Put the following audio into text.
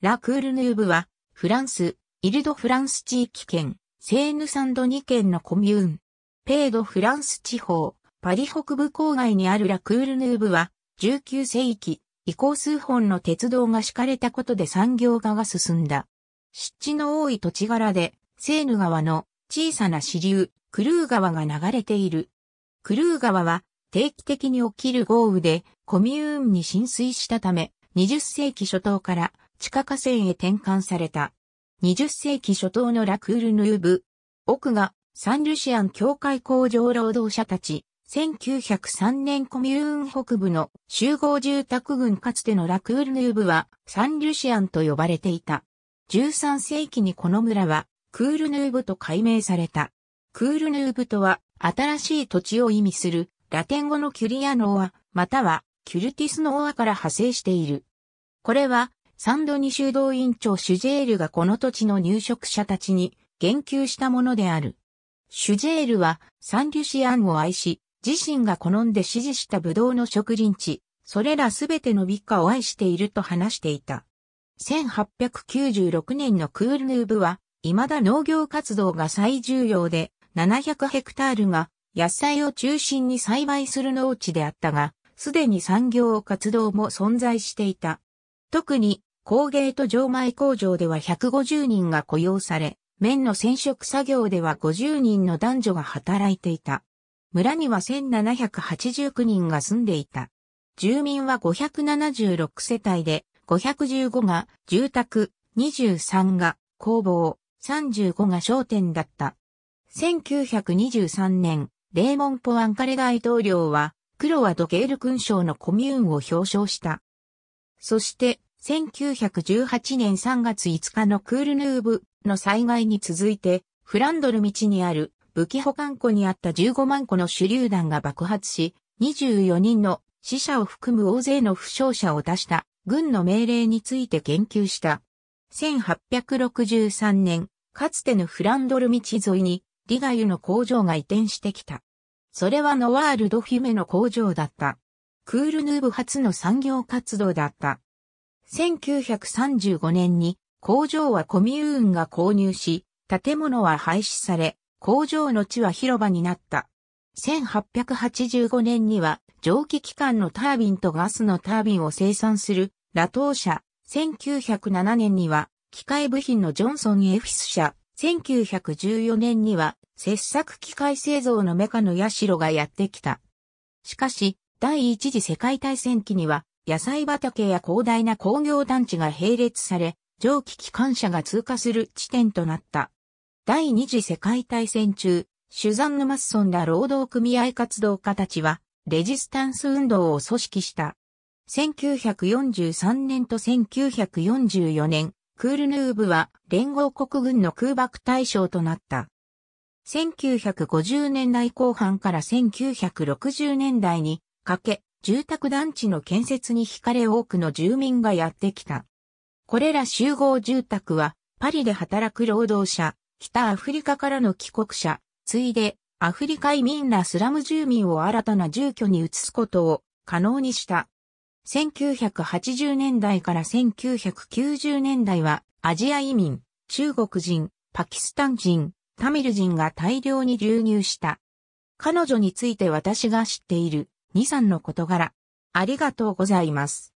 ラ・クールヌーブは、フランス、イルド・フランス地域圏、セーヌ・サンド2県のコミューン。ペード・フランス地方、パリ北部郊外にあるラ・クールヌーブは、19世紀、以降数本の鉄道が敷かれたことで産業化が進んだ。湿地の多い土地柄で、セーヌ川の小さな支流、クルー川が流れている。クルー川は定期的に起きる豪雨でコミューンに浸水したため、20世紀初頭から地下河川へ転換された。20世紀初頭のラクールヌーブ、奥がサンルシアン教会工場労働者たち、1903年コミューン北部の集合住宅群かつてのラクールヌーブはサンルシアンと呼ばれていた。13世紀にこの村はクールヌーブと改名された。クールヌーブとは新しい土地を意味するラテン語のキュリアノア、またはキュルティスノアから派生している。これはサンドニ修道院長シュジェールがこの土地の入植者たちに言及したものである。シュジェールはサンリュシアンを愛し、自身が好んで支持したブドウの植林地、それらすべての美化を愛していると話していた。1896年のクールヌーブは、未だ農業活動が最重要で、700ヘクタールが野菜を中心に栽培する農地であったが、すでに産業活動も存在していた。特に工芸と錠前工場では150人が雇用され、綿の染色作業では50人の男女が働いていた。村には1789人が住んでいた。住民は576世帯で、515が住宅、23が工房、35が商店だった。1923年、レーモン・ポアンカレ大統領は、黒はドケール勲章のコミューンを表彰した。そして、1918年3月5日のクールヌーブの災害に続いて、フランドル道にある武器保管庫にあった15万個の手榴弾が爆発し、24人の死者を含む大勢の負傷者を出した軍の命令について研究した。1863年、かつてのフランドル道沿いにリガユの工場が移転してきた。それはノワール・ド・ヒメの工場だった。クールヌーブ初の産業活動だった。1935年に工場はコミューンが購入し、建物は廃止され、工場の地は広場になった。1885年には蒸気機関のタービンとガスのタービンを生産するラトー社、1907年には機械部品のジョンソン・エフィス社、1914年には切削機械製造のメカのヤシロがやってきた。しかし、第一次世界大戦期には野菜畑や広大な工業団地が並列され、蒸気機関車が通過する地点となった。第二次世界大戦中、シュザンヌ・マッソンら労働組合活動家たちは、レジスタンス運動を組織した。1943年と1944年、クールヌーブは連合国軍の空爆対象となった。1950年代後半から1960年代にかけ、住宅団地の建設に惹かれ多くの住民がやってきた。これら集合住宅は、パリで働く労働者、北アフリカからの帰国者、ついで、アフリカ移民らスラム住民を新たな住居に移すことを可能にした。1980年代から1990年代は、アジア移民、中国人、パキスタン人、タミル人が大量に流入した。彼女について私が知っている2 3の事柄。ありがとうございます。